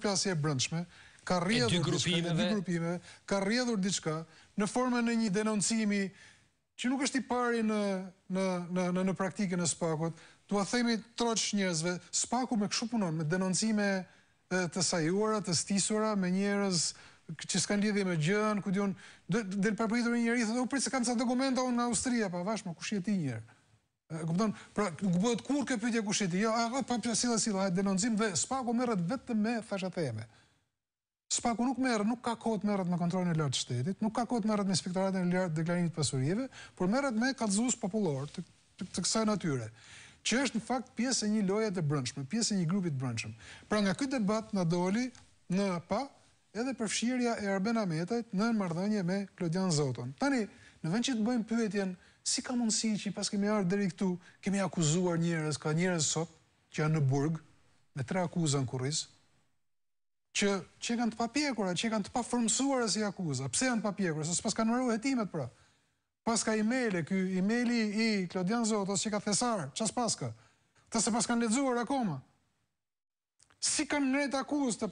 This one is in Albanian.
plasje e brëndshme, ka rrjedhur dy grupime, ka rrjedhur diçka në formën e një denoncimi që nuk është i pari në në në në praktikën e spakut. Dua themi troç njerëzve, spaku me këshu punon me denoncime të sajuara, të stisura me njerëz që s'kan lidhje me gjën, ku diun, del papritur një njerëz, dhe "U pritë se kam sa dokumenta unë në Austri pa vash, ku kush je ti Kupton? Pra, nuk bëhet kur kjo pyetje kush e di. Jo, a, pa pse sila, sillë, ai denoncim dhe spaku merret vetëm me fasha Spaku nuk merr, nuk ka kohë të merret me kontrollin e lartë shtetit, nuk ka kohë të merret me inspektoratin e lartë deklarimit të pasurive, por merret me kallëzues popullor të, të, kësaj natyre që është në fakt pjesë e një loje të brendshme, pjesë e një grupi të Pra nga ky debat na doli në pa edhe përfshirja e Arben Ametit në marrëdhënie me Klodian Zoton. Tani, në vend që të bëjmë pyetjen si ka mundësi që pas kemi arë dheri këtu, kemi akuzuar njërës, ka njërës sot, që janë në burg, me tre akuza në që që kanë të papjekura, që kanë të paformësuar e si akuza, pse janë të papjekura, së pas ka nëmëru jetimet pra, pas ka e e kë e-maili i Klaudian Zotos që ka thesar, që as paska, të se pas kanë ledzuar akoma, si kanë nëret akuz të